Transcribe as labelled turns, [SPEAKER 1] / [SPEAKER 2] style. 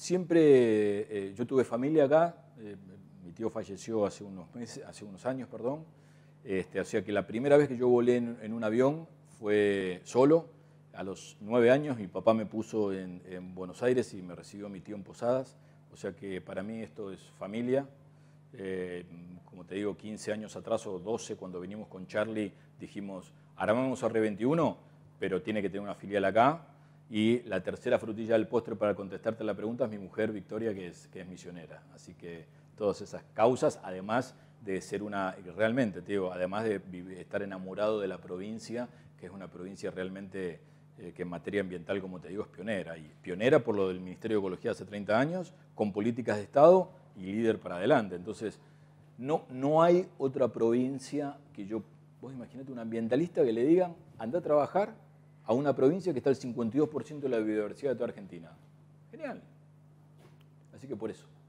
[SPEAKER 1] siempre eh, yo tuve familia acá, eh, mi tío falleció hace unos meses, hace unos años, perdón. Este, o sea que la primera vez que yo volé en, un avión fue solo, a los nueve años mi papá me puso en, Buenos Aires y me recibió mi tío en Posadas, o sea que para mí esto es familia. Eh, como te digo, 15 años atrás o 12, cuando venimos con Charlie, dijimos, ahora vamos a Re 21, pero tiene que tener una filial acá, y la tercera frutilla del postre para contestarte la pregunta es mi mujer Victoria, que es, misionera. Así que todas esas causas, además de ser una, realmente, te digo, además de estar enamorado de la provincia, que es una provincia realmente eh, que en materia ambiental, como te digo, es pionera. Y pionera por lo del Ministerio de Ecología hace 30 años, con políticas de Estado y líder para adelante. Entonces, no, no hay otra provincia que yo, vos imagínate un ambientalista que le digan, anda a trabajar a una provincia que está al 52% de la biodiversidad de toda Argentina. Genial. Así que por eso.